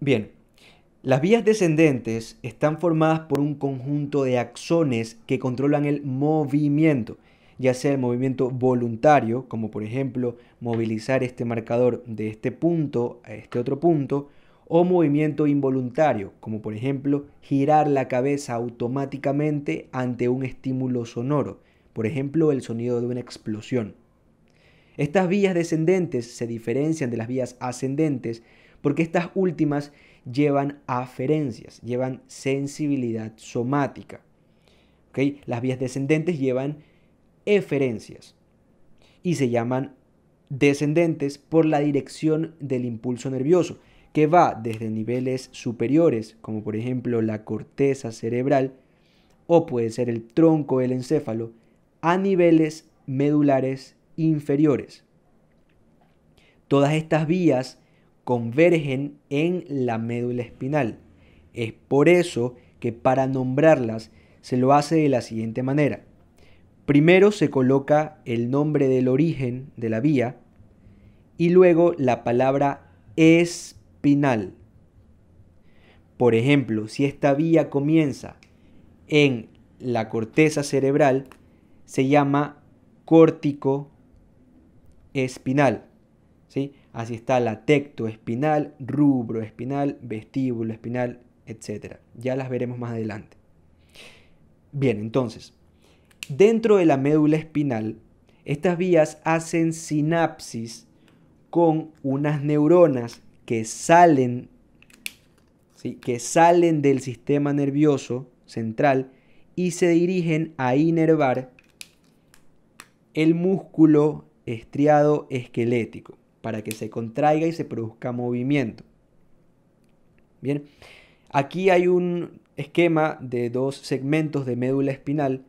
Bien, las vías descendentes están formadas por un conjunto de axones que controlan el movimiento, ya sea el movimiento voluntario, como por ejemplo movilizar este marcador de este punto a este otro punto, o movimiento involuntario, como por ejemplo girar la cabeza automáticamente ante un estímulo sonoro, por ejemplo el sonido de una explosión. Estas vías descendentes se diferencian de las vías ascendentes porque estas últimas llevan aferencias, llevan sensibilidad somática. Las vías descendentes llevan eferencias y se llaman descendentes por la dirección del impulso nervioso, que va desde niveles superiores, como por ejemplo la corteza cerebral, o puede ser el tronco del encéfalo, a niveles medulares inferiores. Todas estas vías convergen en la médula espinal. Es por eso que para nombrarlas se lo hace de la siguiente manera. Primero se coloca el nombre del origen de la vía y luego la palabra espinal. Por ejemplo, si esta vía comienza en la corteza cerebral, se llama córtico espinal. ¿sí? Así está la tectoespinal, rubro espinal, vestíbulo espinal, etc. Ya las veremos más adelante. Bien, entonces, dentro de la médula espinal, estas vías hacen sinapsis con unas neuronas que salen, que salen del sistema nervioso central y se dirigen a inervar el músculo estriado esquelético para que se contraiga y se produzca movimiento. Bien, aquí hay un esquema de dos segmentos de médula espinal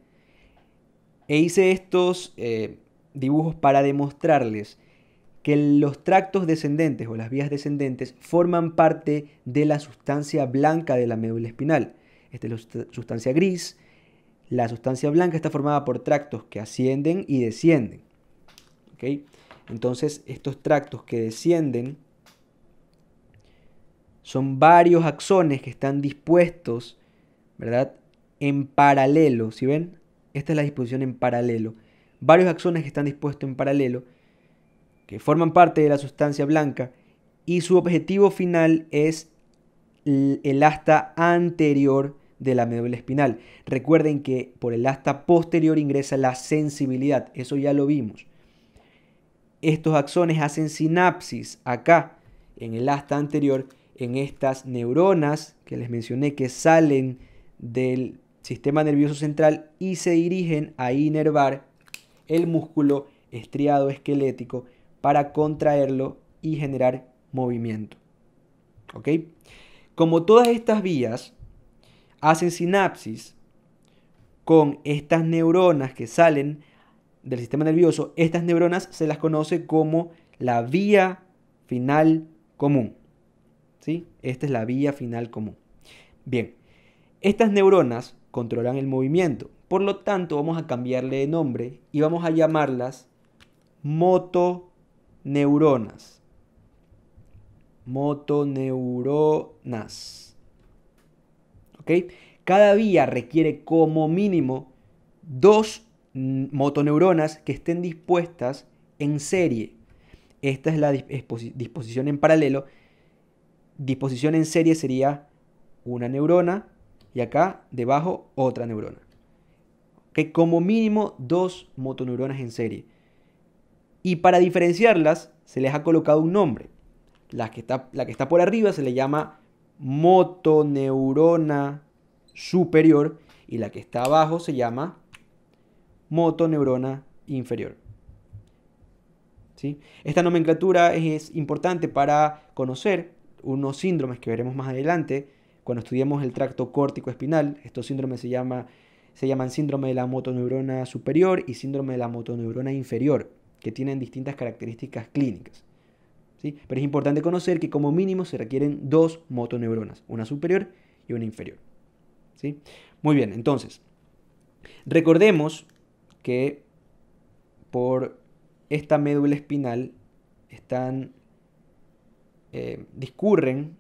e hice estos eh, dibujos para demostrarles que los tractos descendentes o las vías descendentes forman parte de la sustancia blanca de la médula espinal. Esta es la sustancia gris. La sustancia blanca está formada por tractos que ascienden y descienden. ¿Okay? Entonces estos tractos que descienden son varios axones que están dispuestos, ¿verdad? En paralelo, ¿si ven? Esta es la disposición en paralelo. Varios axones que están dispuestos en paralelo, que forman parte de la sustancia blanca, y su objetivo final es el asta anterior de la médula espinal. Recuerden que por el asta posterior ingresa la sensibilidad, eso ya lo vimos. Estos axones hacen sinapsis acá, en el asta anterior, en estas neuronas que les mencioné que salen del sistema nervioso central y se dirigen a inervar el músculo estriado esquelético para contraerlo y generar movimiento. ¿Ok? Como todas estas vías hacen sinapsis con estas neuronas que salen del sistema nervioso, estas neuronas se las conoce como la vía final común. ¿Sí? Esta es la vía final común. Bien, estas neuronas controlan el movimiento, por lo tanto vamos a cambiarle de nombre y vamos a llamarlas motoneuronas. Motoneuronas. ¿Ok? Cada vía requiere como mínimo dos Mm, motoneuronas que estén dispuestas en serie. Esta es la disposición en paralelo. Disposición en serie sería una neurona y acá debajo otra neurona. Que como mínimo dos motoneuronas en serie. Y para diferenciarlas se les ha colocado un nombre. La que está, la que está por arriba se le llama motoneurona superior y la que está abajo se llama motoneurona inferior. ¿Sí? Esta nomenclatura es importante para conocer unos síndromes que veremos más adelante cuando estudiemos el tracto córtico espinal. Estos síndromes se, llama, se llaman síndrome de la motoneurona superior y síndrome de la motoneurona inferior, que tienen distintas características clínicas. ¿Sí? Pero es importante conocer que como mínimo se requieren dos motoneuronas, una superior y una inferior. ¿Sí? Muy bien, entonces, recordemos que por esta médula espinal están, eh, discurren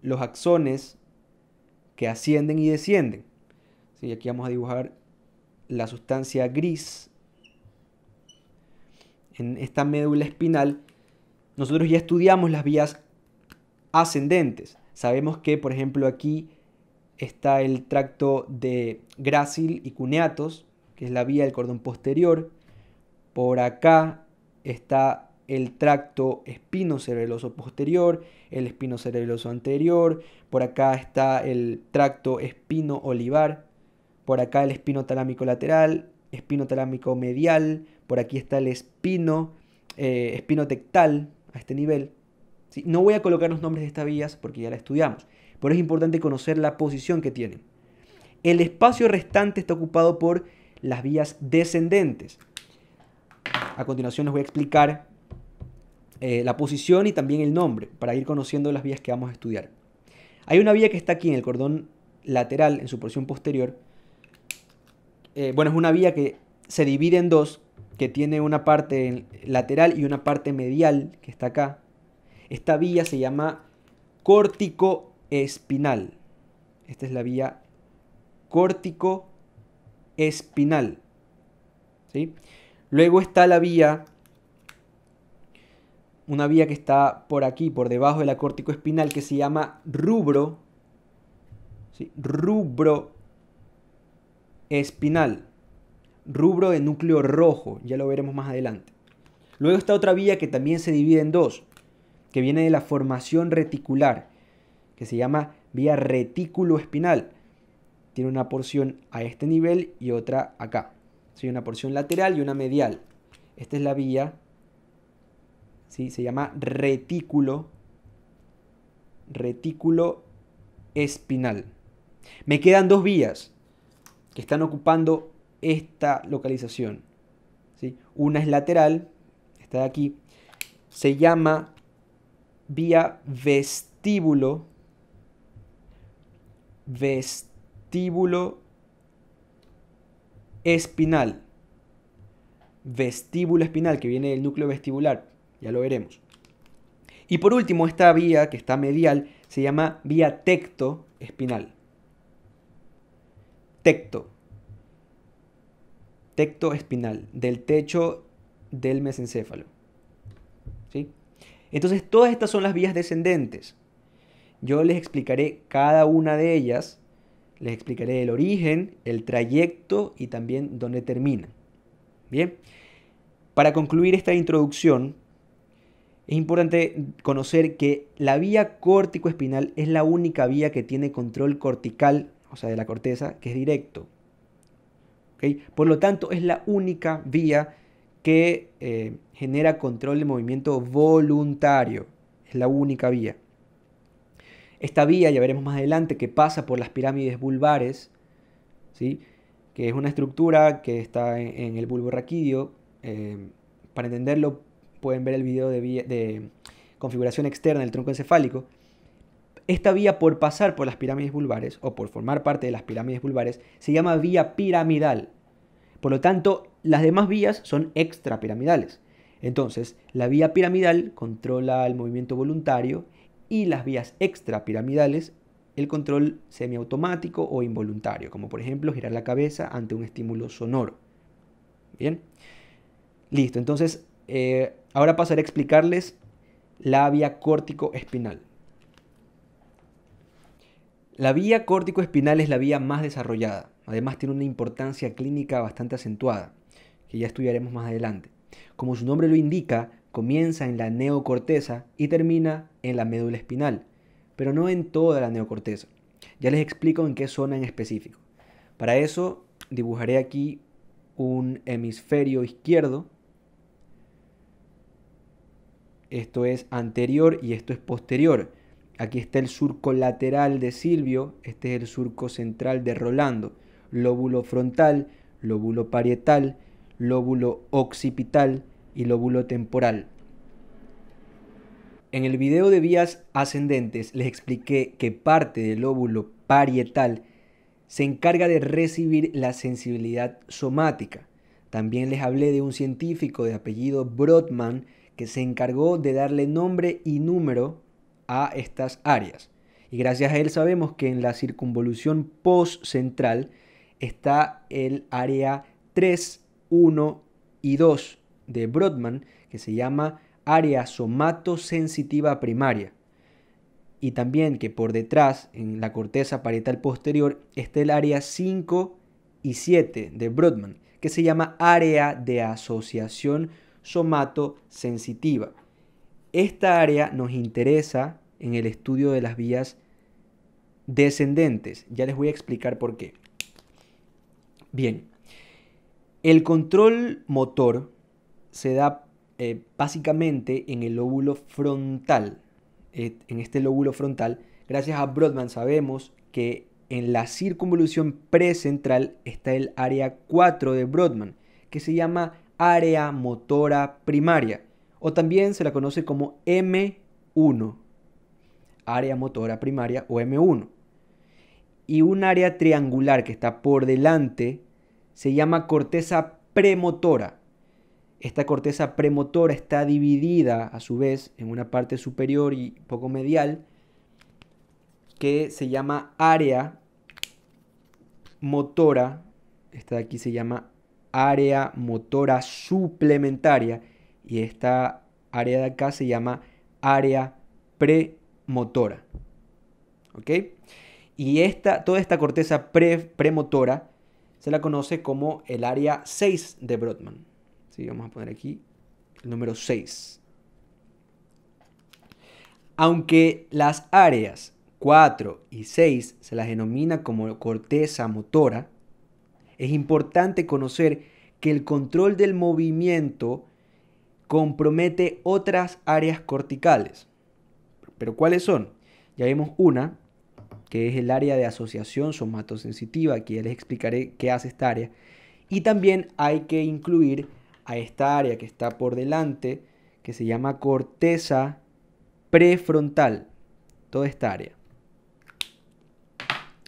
los axones que ascienden y descienden. ¿Sí? Aquí vamos a dibujar la sustancia gris en esta médula espinal. Nosotros ya estudiamos las vías ascendentes. Sabemos que, por ejemplo, aquí está el tracto de grácil y cuneatos, es la vía del cordón posterior. Por acá está el tracto espinocerebeloso posterior, el espinocerebeloso anterior, por acá está el tracto espino olivar, por acá el espino talámico lateral, espino talámico medial, por aquí está el espino, eh, espino tectal a este nivel. No voy a colocar los nombres de estas vías porque ya la estudiamos, pero es importante conocer la posición que tienen. El espacio restante está ocupado por las vías descendentes. A continuación les voy a explicar eh, la posición y también el nombre para ir conociendo las vías que vamos a estudiar. Hay una vía que está aquí en el cordón lateral, en su porción posterior. Eh, bueno, es una vía que se divide en dos, que tiene una parte lateral y una parte medial, que está acá. Esta vía se llama córtico espinal. Esta es la vía córtico espinal. ¿sí? Luego está la vía, una vía que está por aquí, por debajo de la espinal, que se llama rubro, rubro espinal, rubro de núcleo rojo, ya lo veremos más adelante. Luego está otra vía que también se divide en dos, que viene de la formación reticular, que se llama vía retículo espinal tiene una porción a este nivel y otra acá. Una porción lateral y una medial. Esta es la vía, ¿sí? se llama retículo, retículo espinal. Me quedan dos vías que están ocupando esta localización. ¿sí? Una es lateral, esta de aquí, se llama vía vestíbulo, vestíbulo vestíbulo espinal. Vestíbulo espinal, que viene del núcleo vestibular, ya lo veremos. Y por último, esta vía que está medial se llama vía espinal Tecto. espinal del techo del mesencéfalo. ¿Sí? Entonces, todas estas son las vías descendentes. Yo les explicaré cada una de ellas les explicaré el origen, el trayecto y también dónde termina. Bien, para concluir esta introducción, es importante conocer que la vía córtico-espinal es la única vía que tiene control cortical, o sea, de la corteza, que es directo. Por lo tanto, es la única vía que eh, genera control de movimiento voluntario. Es la única vía. Esta vía, ya veremos más adelante, que pasa por las pirámides bulbares, ¿sí? que es una estructura que está en, el bulbo raquídeo. Eh, para entenderlo, pueden ver el video de, configuración externa del tronco encefálico. Esta vía por pasar por las pirámides vulvares, o por formar parte de las pirámides vulvares, se llama vía piramidal. Por lo tanto, las demás vías son extrapiramidales. Entonces, la vía piramidal controla el movimiento voluntario y las vías extrapiramidales el control semiautomático o involuntario, como por ejemplo girar la cabeza ante un estímulo sonoro. Bien, listo. Entonces, eh, ahora pasaré a explicarles la vía córtico-espinal. La vía córtico-espinal es la vía más desarrollada. Además, tiene una importancia clínica bastante acentuada, que ya estudiaremos más adelante. Como su nombre lo indica, comienza en la neocorteza y termina en la médula espinal, pero no en toda la neocorteza. Ya les explico en qué zona en específico. Para eso dibujaré aquí un hemisferio izquierdo. Esto es anterior y esto es posterior. Aquí está el surco lateral de Silvio, este es el surco central de Rolando, lóbulo frontal, lóbulo parietal, lóbulo occipital, y lóbulo temporal. En el video de vías ascendentes les expliqué que parte del lóbulo parietal se encarga de recibir la sensibilidad somática. También les hablé de un científico de apellido Brodman que se encargó de darle nombre y número a estas áreas. Y gracias a él sabemos que en la circunvolución postcentral está el área 3, 1 y 2 de Brodmann que se llama área somatosensitiva primaria y también que por detrás, en la corteza parietal posterior, está el área 5 y 7 de Brodmann, que se llama área de asociación somatosensitiva. Esta área nos interesa en el estudio de las vías descendentes. Ya les voy a explicar por qué. Bien, el control motor se da eh, básicamente en el lóbulo frontal. Eh, en este lóbulo frontal, gracias a Brodmann sabemos que en la circunvolución precentral está el área 4 de Brodmann que se llama área motora primaria, o también se la conoce como M1, área motora primaria o M1. Y un área triangular que está por delante se llama corteza premotora esta corteza premotora está dividida a su vez en una parte superior y poco medial que se llama área motora. Esta de aquí se llama área motora suplementaria y esta área de acá se llama área premotora. ¿Ok? Y toda esta corteza premotora se la conoce como el área 6 de Brodmann vamos a poner aquí el número 6. Aunque las áreas 4 y 6 se las denomina como corteza motora, es importante conocer que el control del movimiento compromete otras áreas corticales. ¿Pero cuáles son? Ya vimos una, que es el área de asociación somatosensitiva, Aquí ya les explicaré qué hace esta área. Y también hay que incluir a esta área que está por delante, que se llama corteza prefrontal. Toda esta área.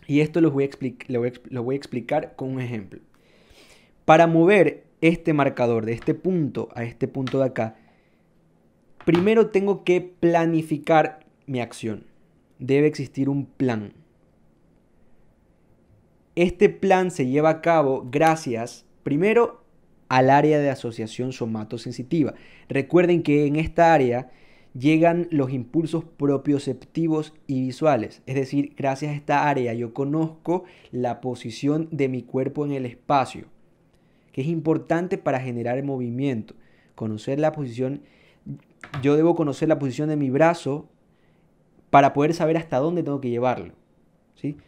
Y esto lo voy, voy a explicar con un ejemplo. Para mover este marcador de este punto a este punto de acá, primero tengo que planificar mi acción. Debe existir un plan. Este plan se lleva a cabo gracias, primero, al área de asociación somatosensitiva. Recuerden que en esta área llegan los impulsos propioceptivos y visuales. Es decir, gracias a esta área yo conozco la posición de mi cuerpo en el espacio, que es importante para generar movimiento. Conocer la posición, yo debo conocer la posición de mi brazo para poder saber hasta dónde tengo que llevarlo. ¿sí?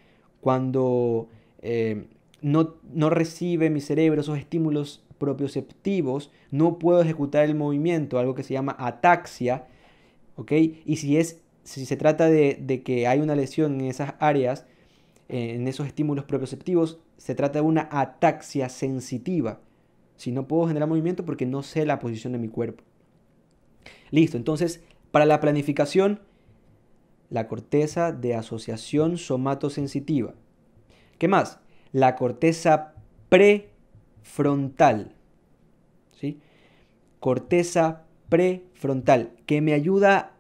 Cuando eh, no, no recibe mi cerebro esos estímulos propioceptivos, no puedo ejecutar el movimiento, algo que se llama ataxia, ¿ok? Y si, es, si se trata de, que hay una lesión en esas áreas, eh, en esos estímulos propioceptivos, se trata de una ataxia sensitiva. Si no puedo generar movimiento porque no sé la posición de mi cuerpo. Listo, entonces, para la planificación, la corteza de asociación somatosensitiva. ¿Qué más? La corteza pre frontal, ¿sí? corteza prefrontal, que me ayuda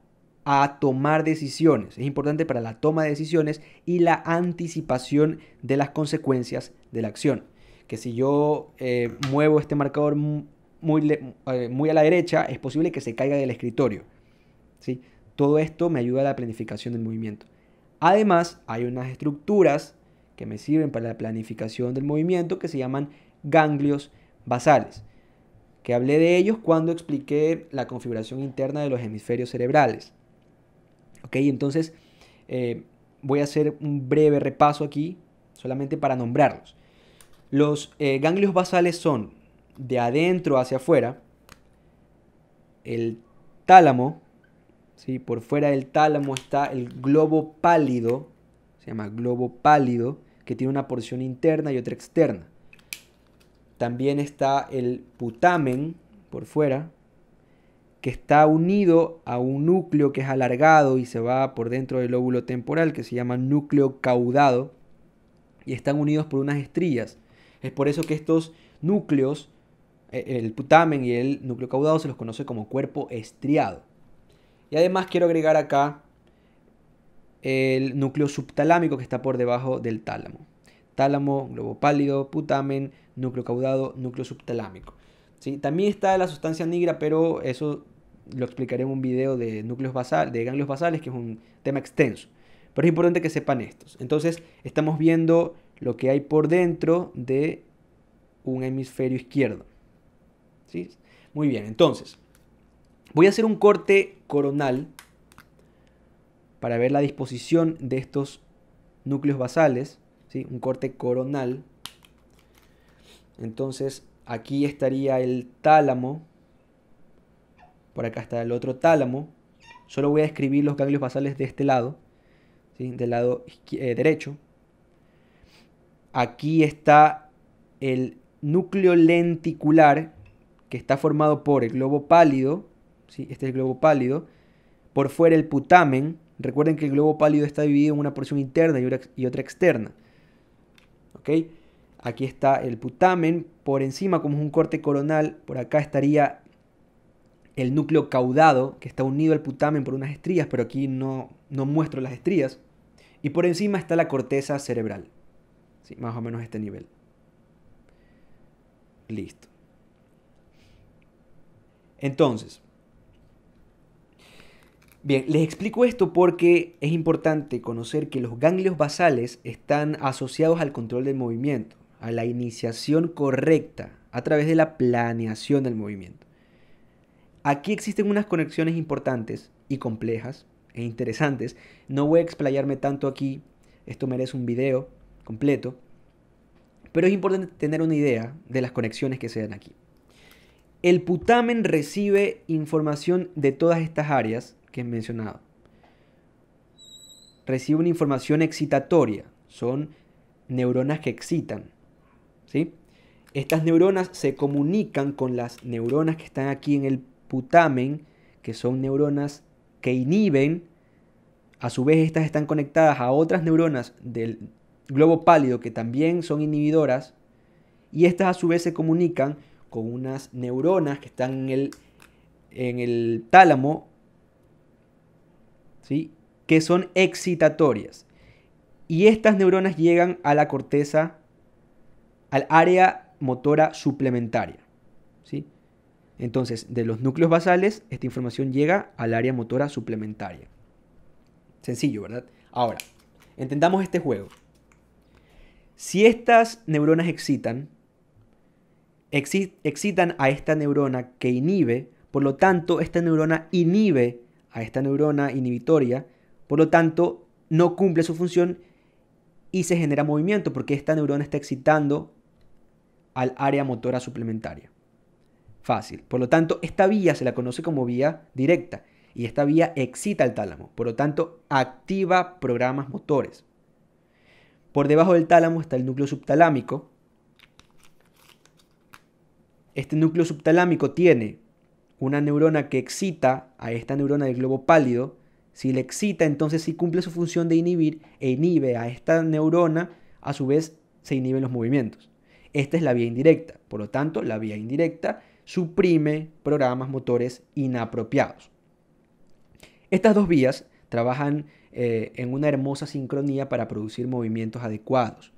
a tomar decisiones. Es importante para la toma de decisiones y la anticipación de las consecuencias de la acción. Que si yo eh, muevo este marcador muy, eh, muy, a la derecha, es posible que se caiga del escritorio. ¿sí? Todo esto me ayuda a la planificación del movimiento. Además, hay unas estructuras que me sirven para la planificación del movimiento que se llaman ganglios basales, que hablé de ellos cuando expliqué la configuración interna de los hemisferios cerebrales. Ok, entonces eh, voy a hacer un breve repaso aquí, solamente para nombrarlos. Los eh, ganglios basales son de adentro hacia afuera, el tálamo, ¿sí? por fuera del tálamo está el globo pálido, se llama globo pálido, que tiene una porción interna y otra externa. También está el putamen por fuera, que está unido a un núcleo que es alargado y se va por dentro del lóbulo temporal, que se llama núcleo caudado, y están unidos por unas estrías. Es por eso que estos núcleos, eh, el putamen y el núcleo caudado, se los conoce como cuerpo estriado. Y además quiero agregar acá el núcleo subtalámico que está por debajo del tálamo tálamo, globo pálido, putamen, núcleo caudado, núcleo subtalámico. ¿sí? También está la sustancia negra, pero eso lo explicaré en un video de núcleos basales, de ganglios basales, que es un tema extenso. Pero es importante que sepan estos. Entonces, estamos viendo lo que hay por dentro de un hemisferio izquierdo. ¿Sí? Muy bien, entonces, voy a hacer un corte coronal para ver la disposición de estos núcleos basales un corte coronal. Entonces aquí estaría el tálamo, por acá está el otro tálamo. Solo voy a escribir los ganglios basales de este lado, del lado eh, derecho. Aquí está el núcleo lenticular que está formado por el globo pálido, ¿sí? este es el globo pálido, por fuera el putamen, recuerden que el globo pálido está dividido en una porción interna y otra externa. Aquí está el putamen, por encima como es un corte coronal, por acá estaría el núcleo caudado, que está unido al putamen por unas estrías, pero aquí no, muestro las estrías. Y por encima está la corteza cerebral. más o menos este nivel. Listo. Entonces, Bien, les explico esto porque es importante conocer que los ganglios basales están asociados al control del movimiento, a la iniciación correcta a través de la planeación del movimiento. Aquí existen unas conexiones importantes y complejas e interesantes. No voy a explayarme tanto aquí, esto merece un video completo, pero es importante tener una idea de las conexiones que se dan aquí. El putamen recibe información de todas estas áreas que he mencionado. Recibe una información excitatoria, son neuronas que excitan. ¿sí? Estas neuronas se comunican con las neuronas que están aquí en el putamen, que son neuronas que inhiben. A su vez, estas están conectadas a otras neuronas del globo pálido que también son inhibidoras. Y estas a su vez se comunican con unas neuronas que están en en el tálamo que son excitatorias. Y estas neuronas llegan a la corteza, al área motora suplementaria. ¿sí? Entonces, de los núcleos basales, esta información llega al área motora suplementaria. Sencillo, ¿verdad? Ahora, entendamos este juego. Si estas neuronas excitan, excitan a esta neurona que inhibe, por lo tanto, esta neurona inhibe a esta neurona inhibitoria, por lo tanto no cumple su función y se genera movimiento porque esta neurona está excitando al área motora suplementaria. Fácil. Por lo tanto, esta vía se la conoce como vía directa y esta vía excita al tálamo, por lo tanto activa programas motores. Por debajo del tálamo está el núcleo subtalámico. Este núcleo subtalámico tiene una neurona que excita a esta neurona del globo pálido, si le excita, entonces si cumple su función de inhibir e inhibe a esta neurona, a su vez se inhiben los movimientos. Esta es la vía indirecta, por lo tanto, la vía indirecta suprime programas motores inapropiados. Estas dos vías trabajan eh, en una hermosa sincronía para producir movimientos adecuados.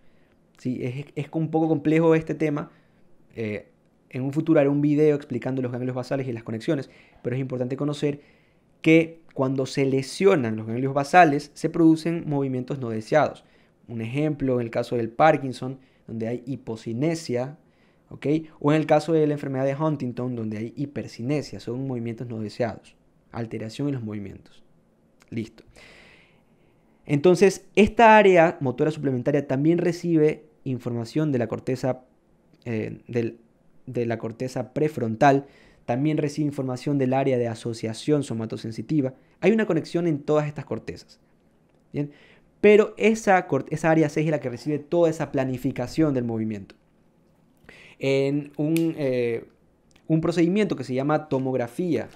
Es, un poco complejo este tema. Eh, en un futuro haré un video explicando los ganglios basales y las conexiones, pero es importante conocer que cuando se lesionan los ganglios basales se producen movimientos no deseados. Un ejemplo en el caso del Parkinson, donde hay hipocinesia, o en el caso de la enfermedad de Huntington, donde hay hipercinesia, son movimientos no deseados, alteración en los movimientos. Listo. Entonces, esta área motora suplementaria también recibe información de la corteza eh, del de la corteza prefrontal, también recibe información del área de asociación somatosensitiva. Hay una conexión en todas estas cortezas. Pero esa, área 6 es la que recibe toda esa planificación del movimiento. En un, eh, procedimiento que se llama tomografía,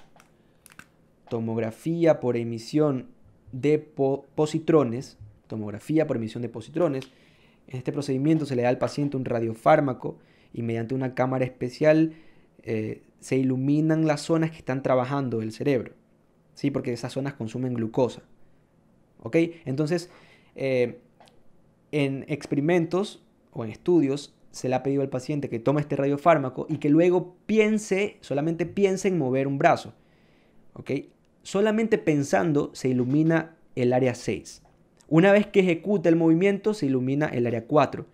tomografía por emisión de positrones, tomografía por emisión de positrones, en este procedimiento se le da al paciente un radiofármaco y mediante una cámara especial eh, se iluminan las zonas que están trabajando el cerebro, ¿sí? Porque esas zonas consumen glucosa, ¿ok? Entonces, eh, en experimentos o en estudios se le ha pedido al paciente que tome este radiofármaco y que luego piense, solamente piense en mover un brazo, ¿ok? Solamente pensando se ilumina el área 6. Una vez que ejecuta el movimiento se ilumina el área 4.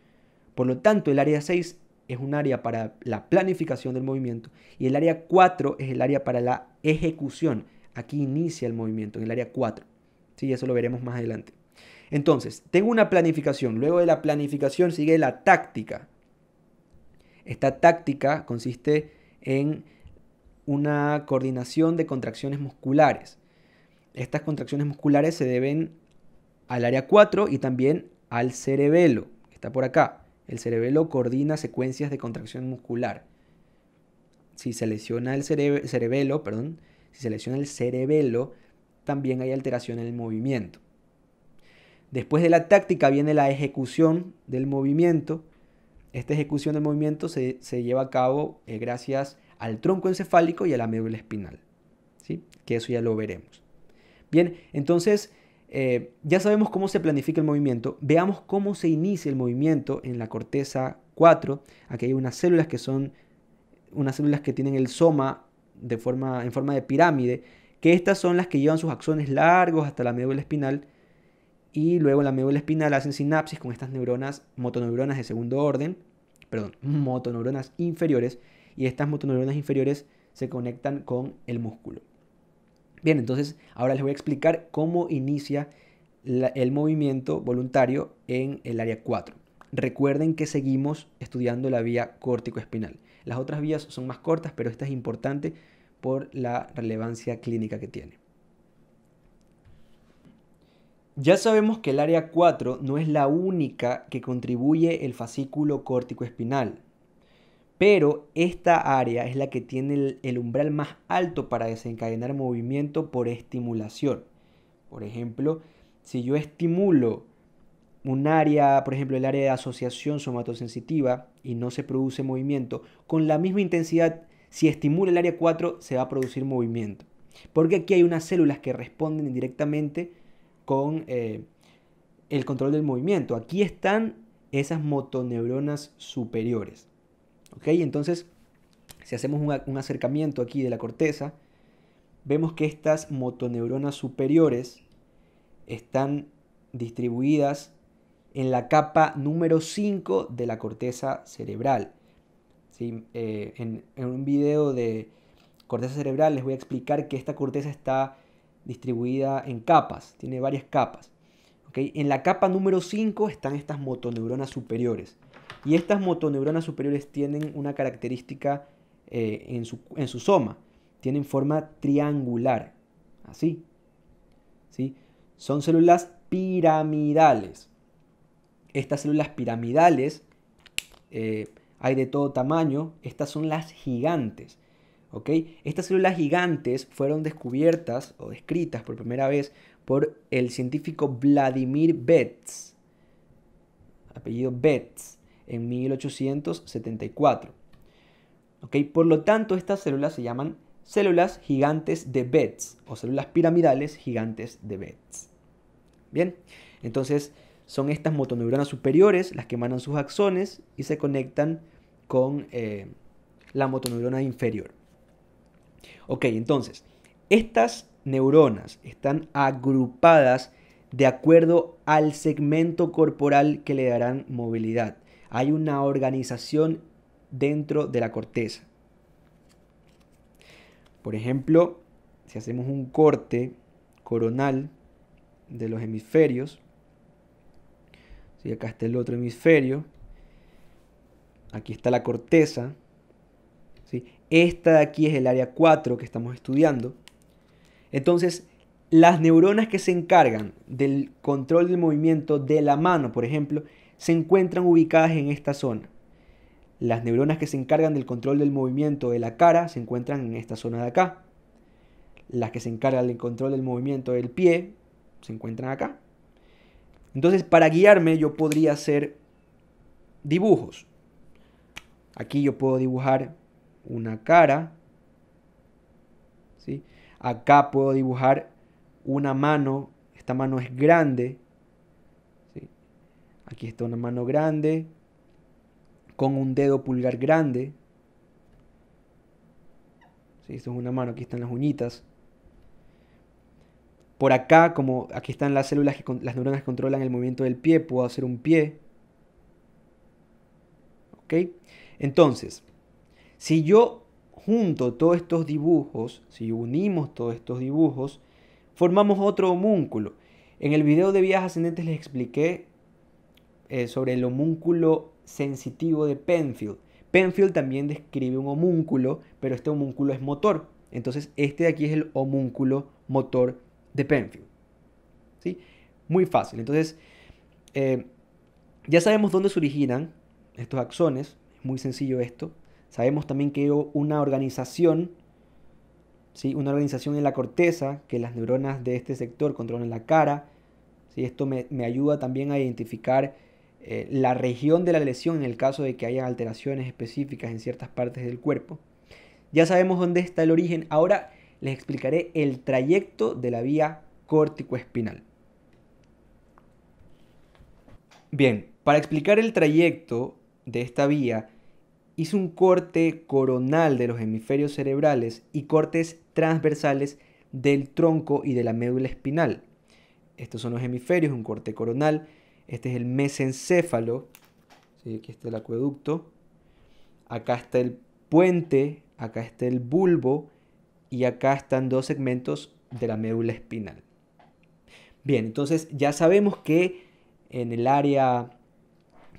Por lo tanto, el área 6 es un área para la planificación del movimiento y el área 4 es el área para la ejecución. Aquí inicia el movimiento, en el área 4. Sí, eso lo veremos más adelante. Entonces, tengo una planificación. Luego de la planificación sigue la táctica. Esta táctica consiste en una coordinación de contracciones musculares. Estas contracciones musculares se deben al área 4 y también al cerebelo, que está por acá. El cerebelo coordina secuencias de contracción muscular. Si se lesiona el cerebelo, perdón, si se el cerebelo, también hay alteración en el movimiento. Después de la táctica viene la ejecución del movimiento. Esta ejecución del movimiento se, lleva a cabo eh, gracias al tronco encefálico y a la médula espinal. ¿sí? Que eso ya lo veremos. Bien, entonces eh, ya sabemos cómo se planifica el movimiento, veamos cómo se inicia el movimiento en la corteza 4. Aquí hay unas células que son unas células que tienen el soma de forma, en forma de pirámide, que estas son las que llevan sus axones largos hasta la médula espinal y luego la médula espinal hacen sinapsis con estas neuronas, motoneuronas de segundo orden, perdón, motoneuronas inferiores y estas motoneuronas inferiores se conectan con el músculo. Bien, entonces ahora les voy a explicar cómo inicia el movimiento voluntario en el área 4. Recuerden que seguimos estudiando la vía córtico-espinal. Las otras vías son más cortas, pero esta es importante por la relevancia clínica que tiene. Ya sabemos que el área 4 no es la única que contribuye el fascículo córtico-espinal. Pero esta área es la que tiene el, umbral más alto para desencadenar movimiento por estimulación. Por ejemplo, si yo estimulo un área, por ejemplo, el área de asociación somatosensitiva y no se produce movimiento, con la misma intensidad, si estimulo el área 4, se va a producir movimiento. Porque aquí hay unas células que responden directamente con eh, el control del movimiento. Aquí están esas motoneuronas superiores. Entonces, si hacemos un, acercamiento aquí de la corteza, vemos que estas motoneuronas superiores están distribuidas en la capa número 5 de la corteza cerebral. Eh, en, un video de corteza cerebral les voy a explicar que esta corteza está distribuida en capas, tiene varias capas. En la capa número 5 están estas motoneuronas superiores. Y estas motoneuronas superiores tienen una característica eh, en, su, soma. Tienen forma triangular. Así. ¿Sí? Son células piramidales. Estas células piramidales eh, hay de todo tamaño. Estas son las gigantes. ¿Okay? Estas células gigantes fueron descubiertas o descritas por primera vez por el científico Vladimir Betz, apellido Betz, en 1874. Por lo tanto, estas células se llaman células gigantes de Betz o células piramidales gigantes de Betz. Bien, entonces son estas motoneuronas superiores las que emanan sus axones y se conectan con eh, la motoneurona inferior. Ok, entonces, estas neuronas están agrupadas de acuerdo al segmento corporal que le darán movilidad hay una organización dentro de la corteza. Por ejemplo, si hacemos un corte coronal de los hemisferios, si acá está el otro hemisferio, aquí está la corteza, ¿sí? esta de aquí es el área 4 que estamos estudiando. Entonces, las neuronas que se encargan del control del movimiento de la mano, por ejemplo, se encuentran ubicadas en esta zona. Las neuronas que se encargan del control del movimiento de la cara se encuentran en esta zona de acá. Las que se encargan del control del movimiento del pie se encuentran acá. Entonces, para guiarme yo podría hacer dibujos. Aquí yo puedo dibujar una cara. Acá puedo dibujar una mano. Esta mano es grande. Aquí está una mano grande con un dedo pulgar grande. Sí, esto es una mano, aquí están las uñitas. Por acá, como aquí están las células que las neuronas controlan el movimiento del pie, puedo hacer un pie. ¿Ok? Entonces, si yo junto todos estos dibujos, si unimos todos estos dibujos, formamos otro homúnculo. En el video de vías ascendentes les expliqué eh, sobre el homúnculo sensitivo de Penfield. Penfield también describe un homúnculo, pero este homúnculo es motor. Entonces, este de aquí es el homúnculo motor de Penfield. ¿Sí? Muy fácil. Entonces, eh, ya sabemos dónde se originan estos axones. Es muy sencillo esto. Sabemos también que hay una organización, ¿sí? una organización en la corteza, que las neuronas de este sector controlan la cara. ¿sí? Esto me, me ayuda también a identificar eh, la región de la lesión en el caso de que haya alteraciones específicas en ciertas partes del cuerpo. Ya sabemos dónde está el origen. Ahora les explicaré el trayecto de la vía córtico-espinal Bien, para explicar el trayecto de esta vía, hice un corte coronal de los hemisferios cerebrales y cortes transversales del tronco y de la médula espinal. Estos son los hemisferios, un corte coronal, este es el mesencéfalo. Aquí está el acueducto. Acá está el puente. Acá está el bulbo. Y acá están dos segmentos de la médula espinal. Bien, entonces ya sabemos que en el área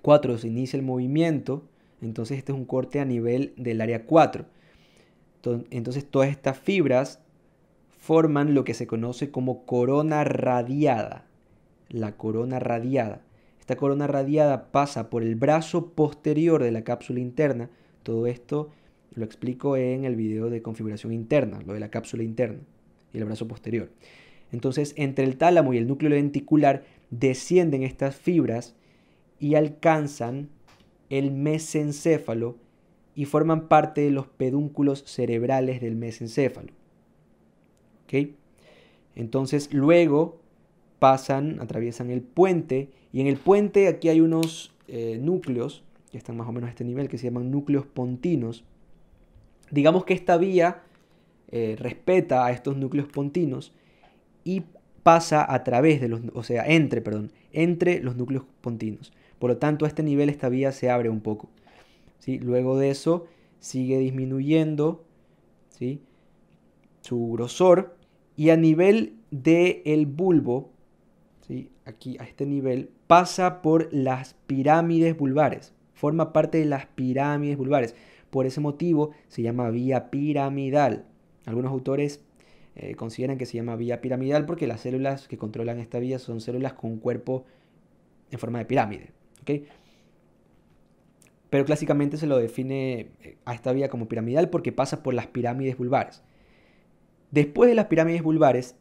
4 se inicia el movimiento. Entonces este es un corte a nivel del área 4. Entonces todas estas fibras forman lo que se conoce como corona radiada la corona radiada. Esta corona radiada pasa por el brazo posterior de la cápsula interna. Todo esto lo explico en el video de configuración interna, lo de la cápsula interna y el brazo posterior. Entonces, entre el tálamo y el núcleo lenticular descienden estas fibras y alcanzan el mesencéfalo y forman parte de los pedúnculos cerebrales del mesencéfalo. Entonces, luego pasan, atraviesan el puente y en el puente aquí hay unos eh, núcleos que están más o menos a este nivel que se llaman núcleos pontinos. Digamos que esta vía eh, respeta a estos núcleos pontinos y pasa a través de los, o sea, entre, perdón, entre los núcleos pontinos. Por lo tanto, a este nivel esta vía se abre un poco. ¿sí? Luego de eso sigue disminuyendo ¿sí? su grosor y a nivel del el bulbo aquí a este nivel, pasa por las pirámides vulvares, forma parte de las pirámides vulvares. Por ese motivo se llama vía piramidal. Algunos autores eh, consideran que se llama vía piramidal porque las células que controlan esta vía son células con cuerpo en forma de pirámide. Pero clásicamente se lo define eh, a esta vía como piramidal porque pasa por las pirámides vulvares. Después de las pirámides vulvares,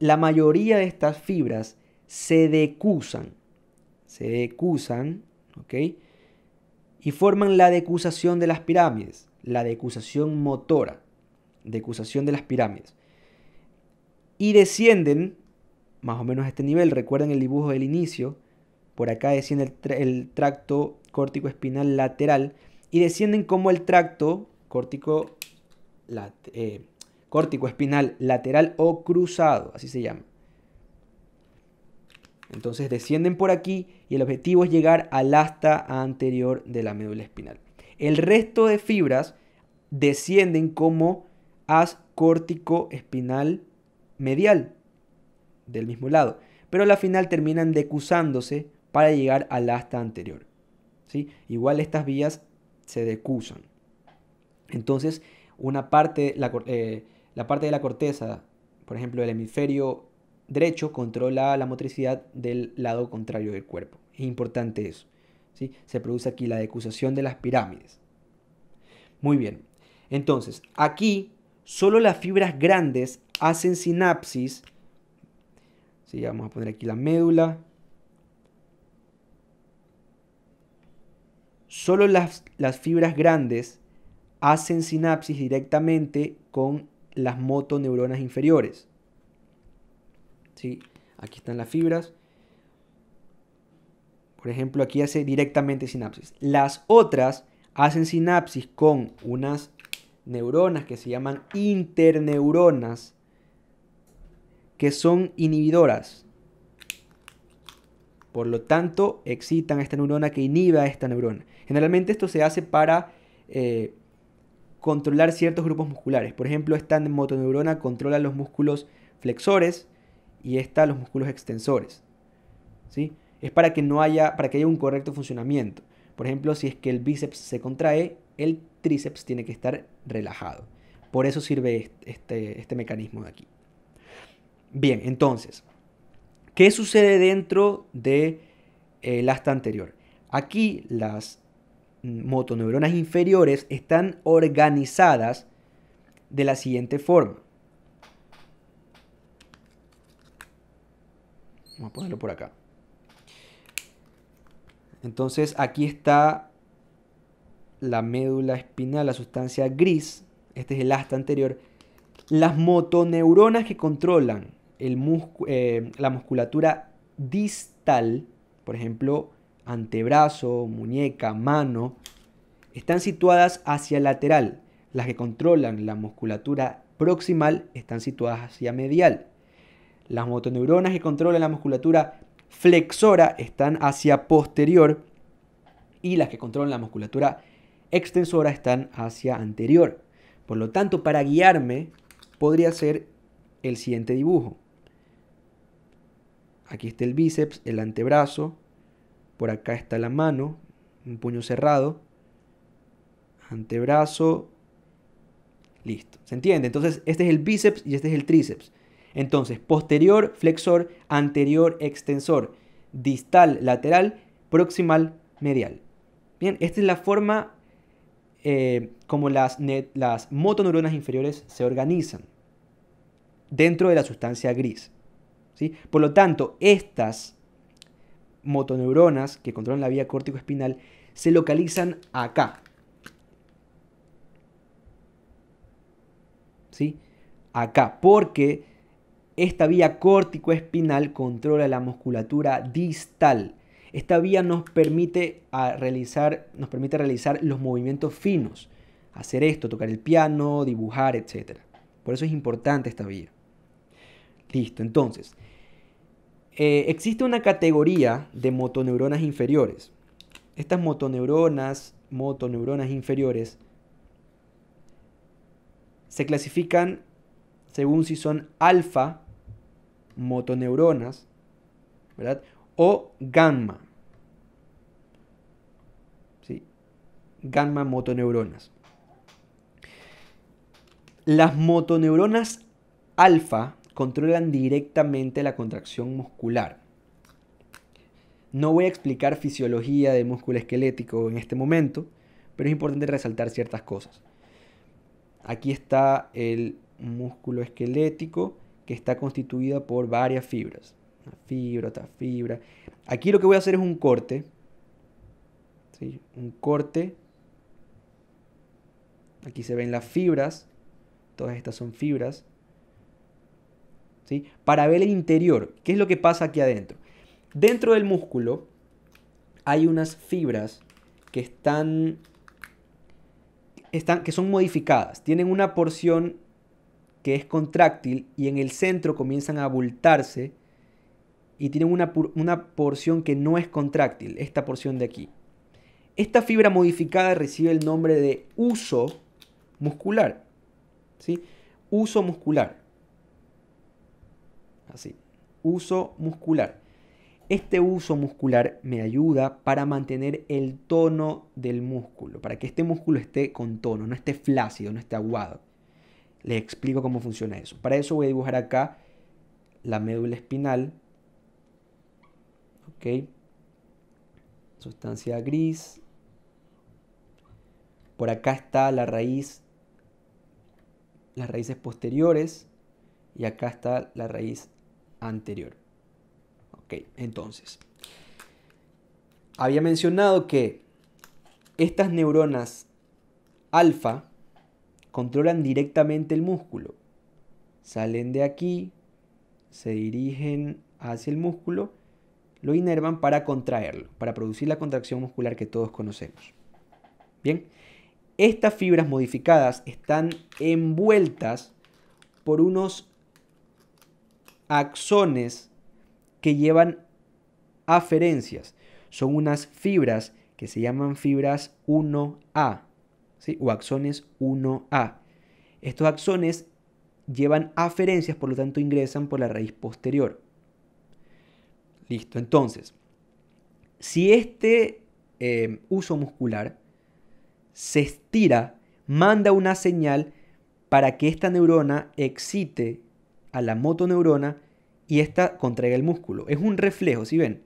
la mayoría de estas fibras se decusan, se decusan, ¿ok? Y forman la decusación de las pirámides, la decusación motora, decusación de las pirámides. Y descienden, más o menos a este nivel, recuerden el dibujo del inicio, por acá desciende el, tracto córtico espinal lateral y descienden como el tracto córtico, eh, córtico espinal lateral o cruzado, así se llama. Entonces descienden por aquí y el objetivo es llegar al asta anterior de la médula espinal. El resto de fibras descienden como haz córtico espinal medial del mismo lado, pero al la final terminan decusándose para llegar al asta anterior. ¿sí? Igual estas vías se decusan. Entonces, una parte, la, eh, la parte de la corteza, por ejemplo, el hemisferio derecho controla la motricidad del lado contrario del cuerpo. Es importante eso. ¿sí? Se produce aquí la decusación de las pirámides. Muy bien. Entonces, aquí solo las fibras grandes hacen sinapsis. Si Vamos a poner aquí la médula. Solo las fibras grandes hacen sinapsis directamente con las motoneuronas inferiores. Aquí están las fibras. Por ejemplo, aquí hace directamente sinapsis. Las otras hacen sinapsis con unas neuronas que se llaman interneuronas, que son inhibidoras. Por lo tanto, excitan a esta neurona que inhibe a esta neurona. Generalmente esto se hace para eh, controlar ciertos grupos musculares. Por ejemplo, esta motoneurona controla los músculos flexores y está los músculos extensores. ¿sí? Es para que, no haya, para que haya un correcto funcionamiento. Por ejemplo, si es que el bíceps se contrae, el tríceps tiene que estar relajado. Por eso sirve este, este, mecanismo de aquí. Bien, entonces, ¿qué sucede dentro de eh, la asta anterior? Aquí las motoneuronas inferiores están organizadas de la siguiente forma. Vamos a ponerlo por acá. Entonces aquí está la médula espinal, la sustancia gris. Este es el asta anterior. Las motoneuronas que controlan eh, la musculatura distal, por ejemplo, antebrazo, muñeca, mano, están situadas hacia lateral. Las que controlan la musculatura proximal están situadas hacia medial. Las motoneuronas que controlan la musculatura flexora están hacia posterior y las que controlan la musculatura extensora están hacia anterior. Por lo tanto, para guiarme podría ser el siguiente dibujo. Aquí está el bíceps, el antebrazo, por acá está la mano, un puño cerrado, antebrazo, listo. ¿Se entiende? Entonces, este es el bíceps y este es el tríceps. Entonces, posterior, flexor, anterior, extensor, distal, lateral, proximal, medial. Bien, esta es la forma eh, como las, las motoneuronas inferiores se organizan dentro de la sustancia gris. ¿sí? Por lo tanto, estas motoneuronas que controlan la vía córtico-espinal se localizan acá. ¿Sí? Acá, porque esta vía córtico-espinal controla la musculatura distal. Esta vía nos permite, realizar, nos permite realizar los movimientos finos, hacer esto, tocar el piano, dibujar, etc. Por eso es importante esta vía. Listo, entonces, eh, existe una categoría de motoneuronas inferiores. Estas motoneuronas, motoneuronas inferiores, se clasifican según si son alfa motoneuronas, ¿verdad? O gamma. ¿sí? Gamma motoneuronas. Las motoneuronas alfa controlan directamente la contracción muscular. No voy a explicar fisiología del músculo esquelético en este momento, pero es importante resaltar ciertas cosas. Aquí está el músculo esquelético que está constituida por varias fibras. Una fibra, otra fibra. Aquí lo que voy a hacer es un corte. Un corte. Aquí se ven las fibras. Todas estas son fibras. ¿sí? Para ver el interior. ¿Qué es lo que pasa aquí adentro? Dentro del músculo hay unas fibras que están, están que son modificadas. Tienen una porción que es contráctil y en el centro comienzan a abultarse y tienen una, porción que no es contráctil, esta porción de aquí. Esta fibra modificada recibe el nombre de uso muscular. ¿sí? Uso muscular. Así. Uso muscular. Este uso muscular me ayuda para mantener el tono del músculo, para que este músculo esté con tono, no esté flácido, no esté aguado. Les explico cómo funciona eso. Para eso voy a dibujar acá la médula espinal. Ok. Sustancia gris. Por acá está la raíz, las raíces posteriores y acá está la raíz anterior. Ok, entonces, había mencionado que estas neuronas alfa controlan directamente el músculo. Salen de aquí, se dirigen hacia el músculo, lo inervan para contraerlo, para producir la contracción muscular que todos conocemos. Bien, estas fibras modificadas están envueltas por unos axones que llevan aferencias. Son unas fibras que se llaman fibras 1A o axones 1A. Estos axones llevan aferencias, por lo tanto ingresan por la raíz posterior. Listo, entonces, si este em, uso muscular se estira, manda una señal para que esta neurona excite a la motoneurona y esta contraiga el músculo. Es un reflejo, si ven?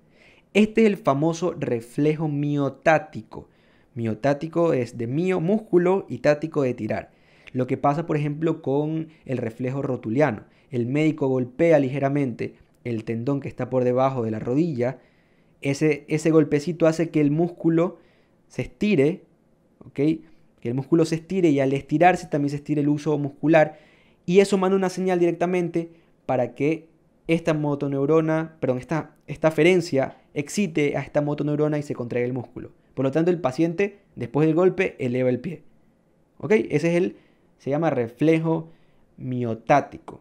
Este es el famoso reflejo miotático. Miotático es de mio, músculo, y tático de tirar. Lo que pasa, por ejemplo, con el reflejo rotuliano. El médico golpea ligeramente el tendón que está por debajo de la rodilla. Ese, ese golpecito hace que el músculo se estire, ¿ok? Que el músculo se estire y al estirarse también se estire el uso muscular. Y eso manda una señal directamente para que esta motoneurona, perdón, esta, esta aferencia excite a esta motoneurona y se contraiga el músculo. Por lo tanto, el paciente, después del golpe, eleva el pie. ¿Ok? Ese es el, se llama reflejo miotático.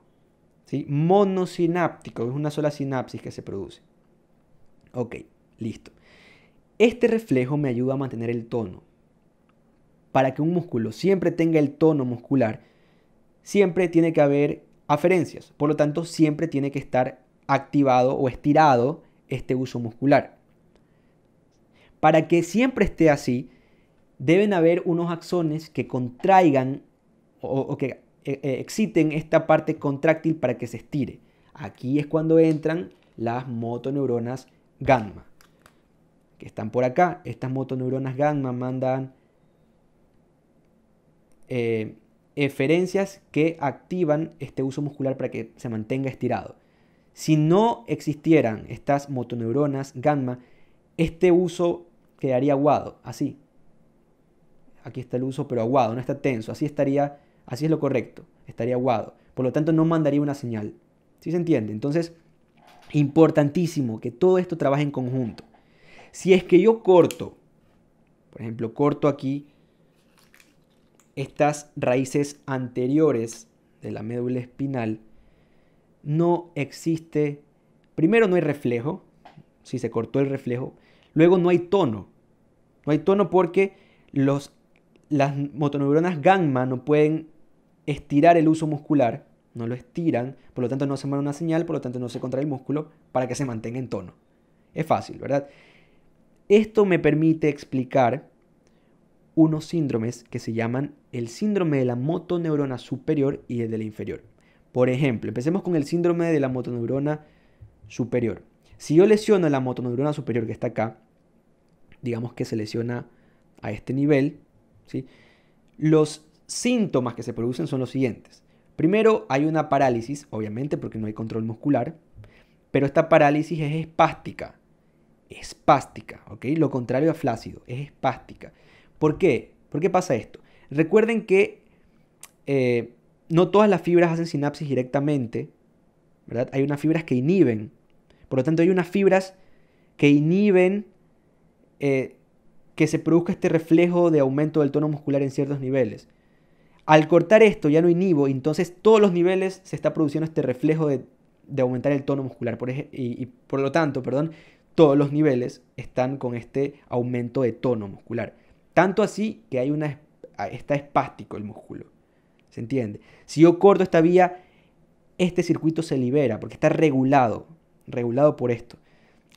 ¿sí? Monosináptico, es una sola sinapsis que se produce. Ok, listo. Este reflejo me ayuda a mantener el tono. Para que un músculo siempre tenga el tono muscular, siempre tiene que haber aferencias. Por lo tanto, siempre tiene que estar activado o estirado este uso muscular. Para que siempre esté así, deben haber unos axones que contraigan o, que existen eh, eh, exciten esta parte contráctil para que se estire. Aquí es cuando entran las motoneuronas gamma, que están por acá. Estas motoneuronas gamma mandan eh, eferencias que activan este uso muscular para que se mantenga estirado. Si no existieran estas motoneuronas gamma, este uso quedaría aguado, así. Aquí está el uso, pero aguado, no está tenso, así estaría, así es lo correcto, estaría aguado. Por lo tanto, no mandaría una señal. ¿Sí se entiende? Entonces, importantísimo que todo esto trabaje en conjunto. Si es que yo corto, por ejemplo, corto aquí estas raíces anteriores de la médula espinal, no existe, primero no hay reflejo, si se cortó el reflejo, luego no hay tono, no hay tono porque los, las motoneuronas gamma no pueden estirar el uso muscular, no lo estiran, por lo tanto no se manda una señal, por lo tanto no se contrae el músculo para que se mantenga en tono. Es fácil, ¿verdad? Esto me permite explicar unos síndromes que se llaman el síndrome de la motoneurona superior y el de la inferior. Por ejemplo, empecemos con el síndrome de la motoneurona superior. Si yo lesiono la motoneurona superior que está acá, digamos que se lesiona a este nivel, ¿sí? los síntomas que se producen son los siguientes. Primero hay una parálisis, obviamente porque no hay control muscular, pero esta parálisis es espástica. Espástica, ¿ok? Lo contrario a flácido, es espástica. ¿Por qué? ¿Por qué pasa esto? Recuerden que eh, no todas las fibras hacen sinapsis directamente, ¿verdad? Hay unas fibras que inhiben. Por lo tanto, hay unas fibras que inhiben eh, que se produzca este reflejo de aumento del tono muscular en ciertos niveles. Al cortar esto ya no inhibo, entonces todos los niveles se está produciendo este reflejo de, aumentar el tono muscular por y, por lo tanto, perdón, todos los niveles están con este aumento de tono muscular. Tanto así que hay una, ah, está espástico el músculo. ¿Se entiende? Si yo corto esta vía, este circuito se libera porque está regulado, regulado por esto.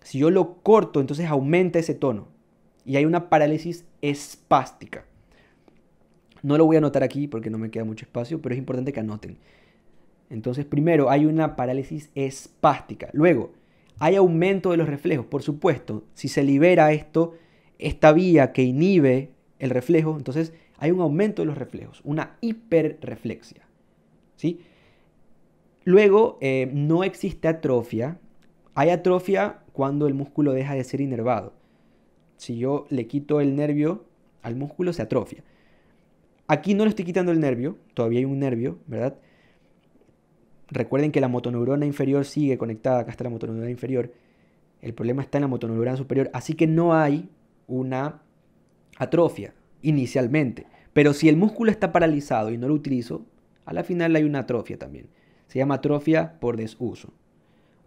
Si yo lo corto, entonces aumenta ese tono y hay una parálisis espástica. No lo voy a anotar aquí porque no me queda mucho espacio, pero es importante que anoten. Entonces, primero hay una parálisis espástica. Luego, hay aumento de los reflejos. Por supuesto, si se libera esto, esta vía que inhibe el reflejo, entonces hay un aumento de los reflejos, una hiperreflexia. ¿sí? Luego, eh, no existe atrofia. Hay atrofia cuando el músculo deja de ser inervado. Si yo le quito el nervio al músculo, se atrofia. Aquí no le estoy quitando el nervio, todavía hay un nervio, ¿verdad? Recuerden que la motoneurona inferior sigue conectada, acá está la motoneurona inferior. El problema está en la motoneurona superior, así que no hay una atrofia inicialmente. Pero si el músculo está paralizado y no lo utilizo, a la final hay una atrofia también. Se llama atrofia por desuso.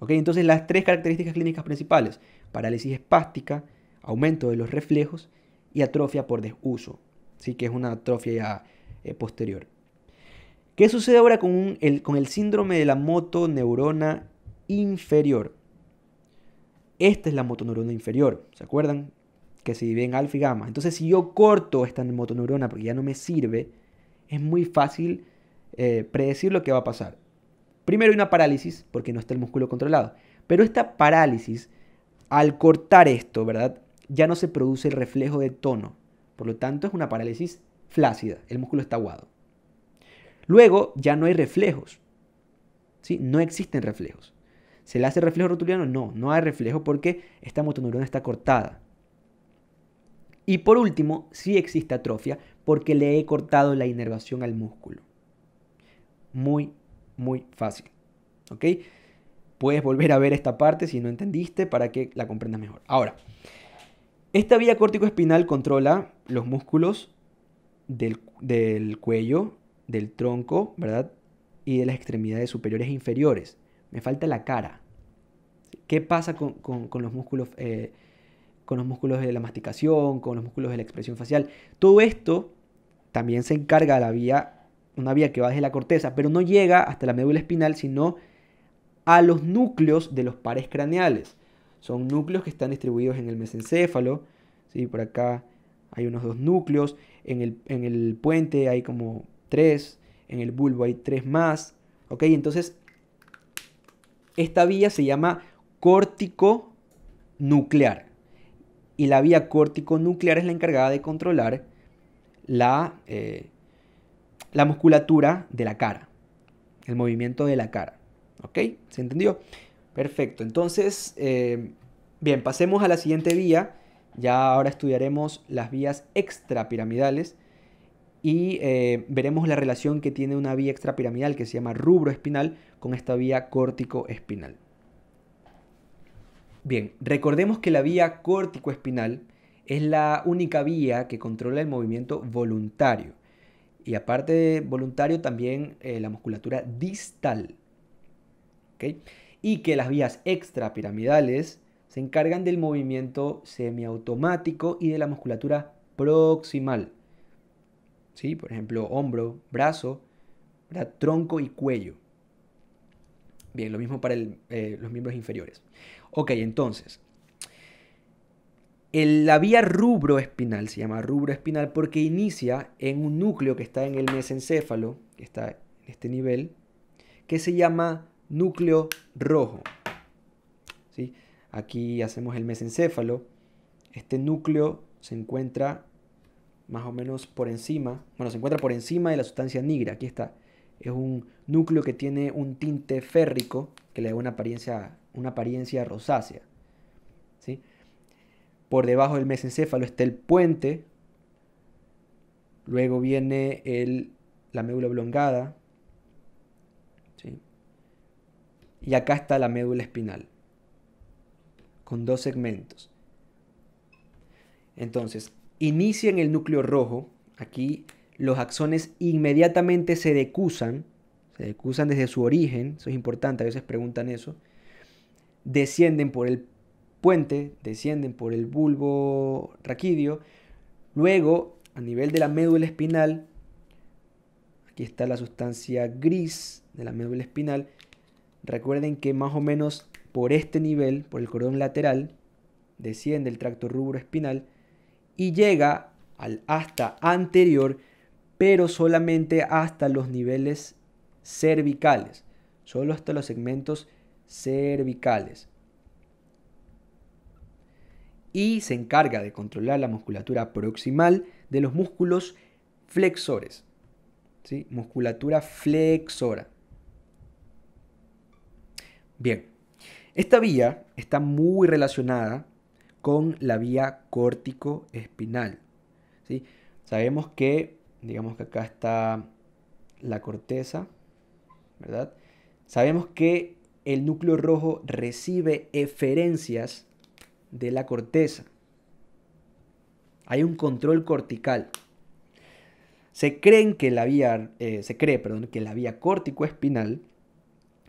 Entonces las tres características clínicas principales, parálisis espástica, aumento de los reflejos y atrofia por desuso, Así que es una atrofia ya, eh, posterior. ¿Qué sucede ahora con, el, síndrome de la motoneurona inferior? Esta es la motoneurona inferior, ¿se acuerdan? Que se divide en alfa y gamma. Entonces, si yo corto esta motoneurona porque ya no me sirve, es muy fácil eh, predecir lo que va a pasar. Primero hay una parálisis porque no está el músculo controlado. Pero esta parálisis, al cortar esto, ¿verdad? ya no se produce el reflejo de tono. Por lo tanto, es una parálisis flácida, el músculo está aguado. Luego, ya no hay reflejos. ¿sí? No existen reflejos. ¿Se le hace reflejo rotuliano? No, no hay reflejo porque esta motoneurona está cortada. Y por último, sí existe atrofia porque le he cortado la inervación al músculo. Muy, muy fácil. ¿Ok? Puedes volver a ver esta parte si no entendiste para que la comprendas mejor. Ahora, esta vía córtico-espinal controla los músculos del, cuello, del tronco, ¿verdad? Y de las extremidades superiores e inferiores. Me falta la cara. ¿Qué pasa con, los músculos, eh, con los músculos de la masticación, con los músculos de la expresión facial? Todo esto también se encarga de la vía, una vía que va desde la corteza, pero no llega hasta la médula espinal, sino a los núcleos de los pares craneales. Son núcleos que están distribuidos en el mesencéfalo. ¿sí? Por acá hay unos dos núcleos. En el, puente hay como tres. En el bulbo hay tres más. ¿Ok? Entonces, esta vía se llama córtico nuclear. Y la vía córtico nuclear es la encargada de controlar la, eh, la musculatura de la cara. El movimiento de la cara. ¿Se entendió? Perfecto, entonces, eh, bien, pasemos a la siguiente vía. Ya ahora estudiaremos las vías extrapiramidales y eh, veremos la relación que tiene una vía extrapiramidal que se llama rubro espinal con esta vía córtico-espinal. Bien, recordemos que la vía córtico-espinal es la única vía que controla el movimiento voluntario. Y aparte de voluntario, también eh, la musculatura distal. ¿Okay? y que las vías extrapiramidales se encargan del movimiento semiautomático y de la musculatura proximal. ¿Sí? Por ejemplo, hombro, brazo, tronco y cuello. Bien, lo mismo para eh, los miembros inferiores. Ok, entonces, la vía rubroespinal se llama rubroespinal porque inicia en un núcleo que está en el mesencéfalo, que está en este nivel, que se llama núcleo rojo. ¿Sí? Aquí hacemos el mesencéfalo. Este núcleo se encuentra más o menos por encima, bueno, se encuentra por encima de la sustancia negra, aquí está. Es un núcleo que tiene un tinte férrico que le da una apariencia, una apariencia rosácea. Por debajo del mesencéfalo está el puente, luego viene el, la médula oblongada, Y acá está la médula espinal, con dos segmentos. Entonces, inicia en el núcleo rojo, aquí los axones inmediatamente se decusan, se decusan desde su origen, eso es importante, a veces preguntan eso, descienden por el puente, descienden por el bulbo raquídeo, luego a nivel de la médula espinal, aquí está la sustancia gris de la médula espinal, Recuerden que más o menos por este nivel, por el cordón lateral, desciende el tracto rubroespinal y llega al hasta anterior, pero solamente hasta los niveles cervicales, solo hasta los segmentos cervicales. Y se encarga de controlar la musculatura proximal de los músculos flexores, musculatura flexora. Bien, esta vía está muy relacionada con la vía córtico-espinal. ¿sí? Sabemos que, digamos que acá está la corteza, ¿verdad? Sabemos que el núcleo rojo recibe eferencias de la corteza. Hay un control cortical. Se creen que la vía, eh, se cree, perdón, que la vía córtico-espinal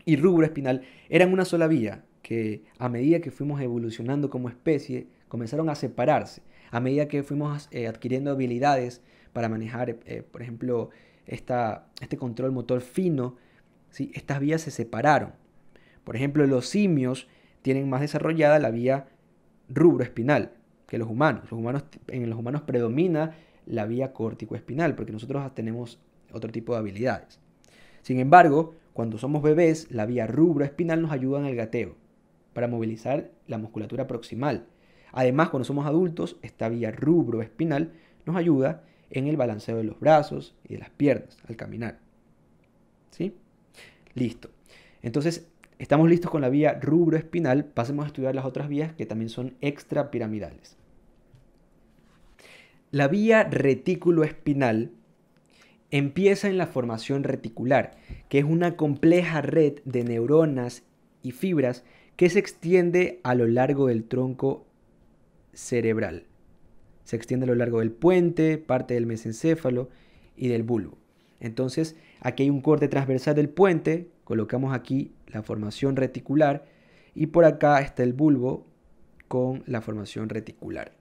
y rubro espinal eran una sola vía, que a medida que fuimos evolucionando como especie, comenzaron a separarse. A medida que fuimos eh, adquiriendo habilidades para manejar, eh, eh, por ejemplo, esta, este control motor fino, si estas vías se separaron. Por ejemplo, los simios tienen más desarrollada la vía rubroespinal que los humanos. Los humanos en los humanos predomina la vía córtico-espinal porque nosotros tenemos otro tipo de habilidades. Sin embargo, cuando somos bebés, la vía rubroespinal nos ayuda en el gateo para movilizar la musculatura proximal. Además, cuando somos adultos, esta vía rubroespinal nos ayuda en el balanceo de los brazos y de las piernas al caminar. ¿Sí? Listo. Entonces, estamos listos con la vía rubroespinal. Pasemos a estudiar las otras vías que también son extrapiramidales. La vía reticuloespinal. Empieza en la formación reticular, que es una compleja red de neuronas y fibras que se extiende a lo largo del tronco cerebral. Se extiende a lo largo del puente, parte del mesencéfalo y del bulbo. Entonces, aquí hay un corte transversal del puente, colocamos aquí la formación reticular y por acá está el bulbo con la formación reticular.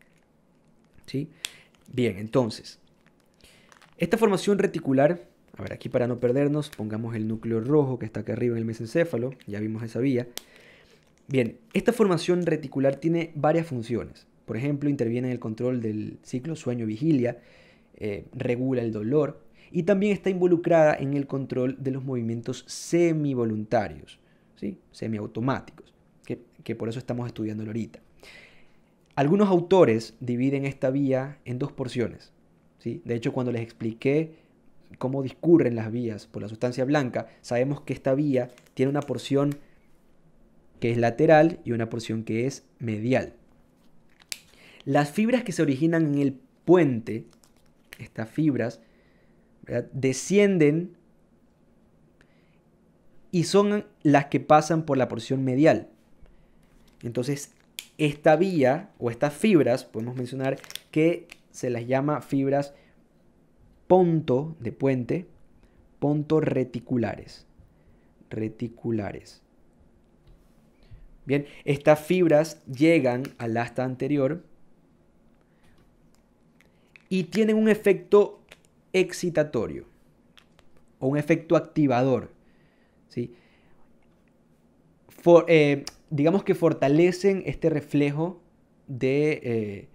¿Sí? Bien, entonces, esta formación reticular, a ver, aquí para no perdernos, pongamos el núcleo rojo que está acá arriba en el mesencéfalo, ya vimos esa vía. Bien, esta formación reticular tiene varias funciones. Por ejemplo, interviene en el control del ciclo sueño-vigilia, eh, regula el dolor y también está involucrada en el control de los movimientos semivoluntarios, ¿sí? semiautomáticos, que, que por eso estamos estudiándolo ahorita. Algunos autores dividen esta vía en dos porciones. De hecho, cuando les expliqué cómo discurren las vías por la sustancia blanca, sabemos que esta vía tiene una porción que es lateral y una porción que es medial. Las fibras que se originan en el puente, estas fibras, descienden y son las que pasan por la porción medial. Entonces, esta vía o estas fibras, podemos mencionar que se las llama fibras ponto de puente, ponto reticulares. Reticulares. Bien, estas fibras llegan al asta anterior y tienen un efecto excitatorio o un efecto activador. ¿sí? Eh, digamos que fortalecen este reflejo de eh,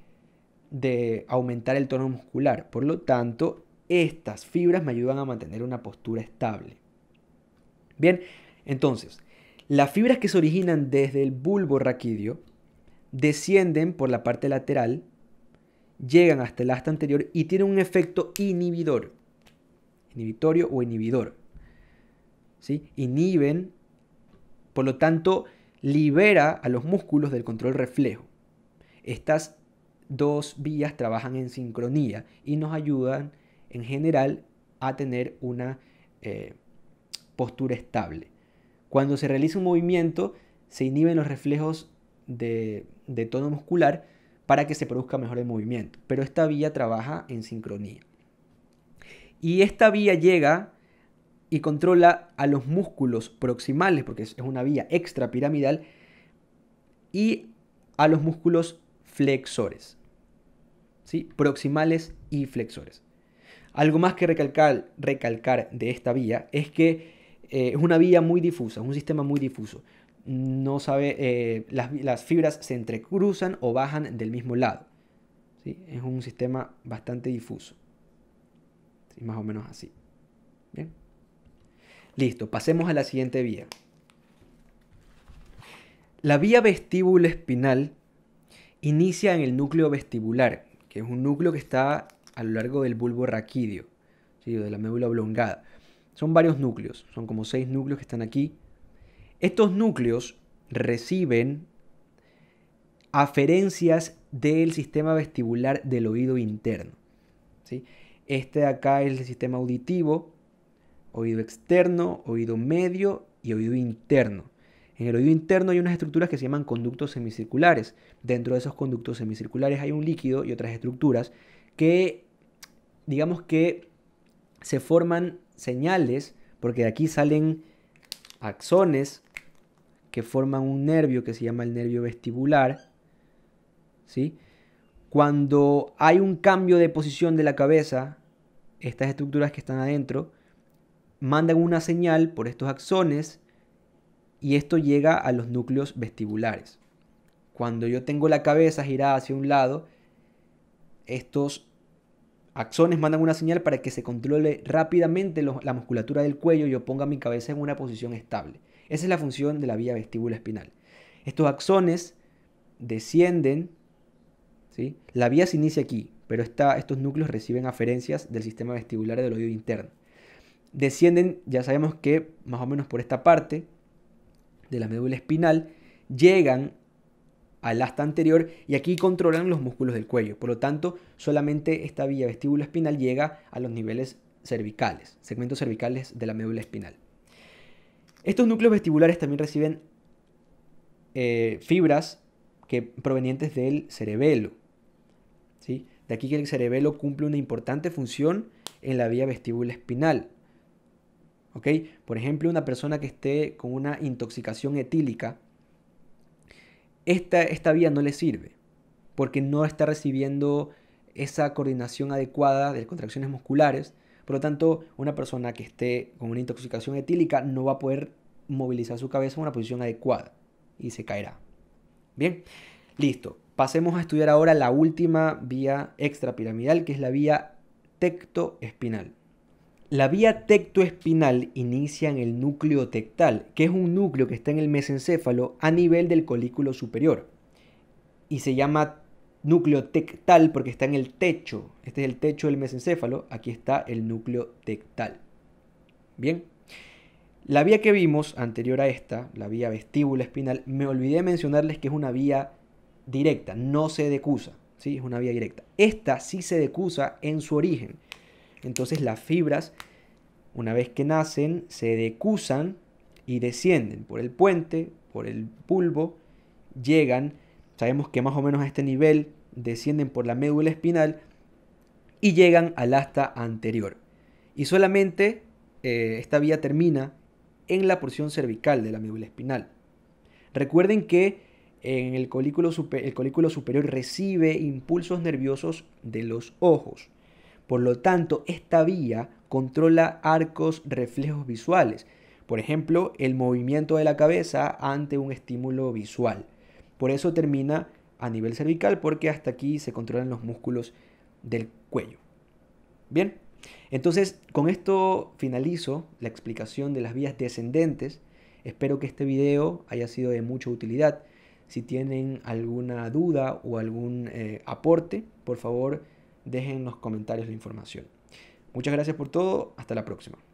de aumentar el tono muscular. Por lo tanto, estas fibras me ayudan a mantener una postura estable. Bien, entonces, las fibras que se originan desde el bulbo raquídeo descienden por la parte lateral, llegan hasta el asta anterior y tienen un efecto inhibidor, inhibitorio o inhibidor. ¿Sí? Inhiben, por lo tanto, libera a los músculos del control reflejo. Estas dos vías trabajan en sincronía y nos ayudan en general a tener una eh, postura estable. Cuando se realiza un movimiento, se inhiben los reflejos de, de tono muscular para que se produzca mejor el movimiento, pero esta vía trabaja en sincronía. Y esta vía llega y controla a los músculos proximales, porque es una vía extrapiramidal, y a los músculos flexores. ¿sí? Proximales y flexores. Algo más que recalcar, de esta vía es que eh, es una vía muy difusa, es un sistema muy difuso. No sabe, eh, las, fibras se entrecruzan o bajan del mismo lado. ¿sí? Es un sistema bastante difuso. Más o menos así. Bien. Listo, pasemos a la siguiente vía. La vía vestíbulo espinal inicia en el núcleo vestibular, que es un núcleo que está a lo largo del bulbo raquídeo, de la médula oblongada. Son varios núcleos, son como seis núcleos que están aquí. Estos núcleos reciben aferencias del sistema vestibular del oído interno. ¿sí? Este de acá es el sistema auditivo, oído externo, oído medio y oído interno. En el oído interno hay unas estructuras que se llaman conductos semicirculares. Dentro de esos conductos semicirculares hay un líquido y otras estructuras que, digamos que, se forman señales, porque de aquí salen axones que forman un nervio que se llama el nervio vestibular. Cuando hay un cambio de posición de la cabeza, estas estructuras que están adentro mandan una señal por estos axones y esto llega a los núcleos vestibulares. Cuando yo tengo la cabeza girada hacia un lado, estos axones mandan una señal para que se controle rápidamente la musculatura del cuello y yo ponga mi cabeza en una posición estable. Esa es la función de la vía vestíbula espinal. Estos axones descienden, ¿sí? la vía se inicia aquí, pero estos núcleos reciben aferencias del sistema vestibular del oído interno. Descienden, ya sabemos que más o menos por esta parte, de la médula espinal llegan al asta anterior y aquí controlan los músculos del cuello. Por lo tanto, solamente esta vía vestíbulo espinal llega a los niveles cervicales, segmentos cervicales de la médula espinal. Estos núcleos vestibulares también reciben eh, fibras que, provenientes del cerebelo. ¿sí? De aquí que el cerebelo cumple una importante función en la vía vestíbula espinal. Por ejemplo, una persona que esté con una intoxicación etílica, esta, esta vía no le sirve porque no está recibiendo esa coordinación adecuada de contracciones musculares. Por lo tanto, una persona que esté con una intoxicación etílica no va a poder movilizar su cabeza en una posición adecuada y se caerá. Bien, listo. Pasemos a estudiar ahora la última vía extrapiramidal, que es la vía tectoespinal. La vía tectoespinal inicia en el núcleo tectal, que es un núcleo que está en el mesencéfalo a nivel del colículo superior. Y se llama núcleo tectal porque está en el techo. Este es el techo del mesencéfalo, aquí está el núcleo tectal. Bien. La vía que vimos anterior a esta, la vía vestíbula espinal, me olvidé mencionarles que es una vía directa, no se decusa, ¿sí? Es una vía directa. Esta sí se decusa en su origen. Entonces las fibras, una vez que nacen, se decusan y descienden por el puente, por el pulvo, llegan, sabemos que más o menos a este nivel, descienden por la médula espinal y llegan al asta anterior. Y solamente eh, esta vía termina en la porción cervical de la médula espinal. Recuerden que en el colículo superior recibe impulsos nerviosos de los ojos. Por lo tanto, esta vía controla arcos reflejos visuales, por ejemplo, el movimiento de la cabeza ante un estímulo visual. Por eso termina a nivel cervical porque hasta aquí se controlan los músculos del cuello. Bien, entonces con esto finalizo la explicación de las vías descendentes. Espero que este video haya sido de mucha utilidad. Si tienen alguna duda o algún eh, aporte, por favor dejen en los comentarios la información. Muchas gracias por todo, hasta la próxima.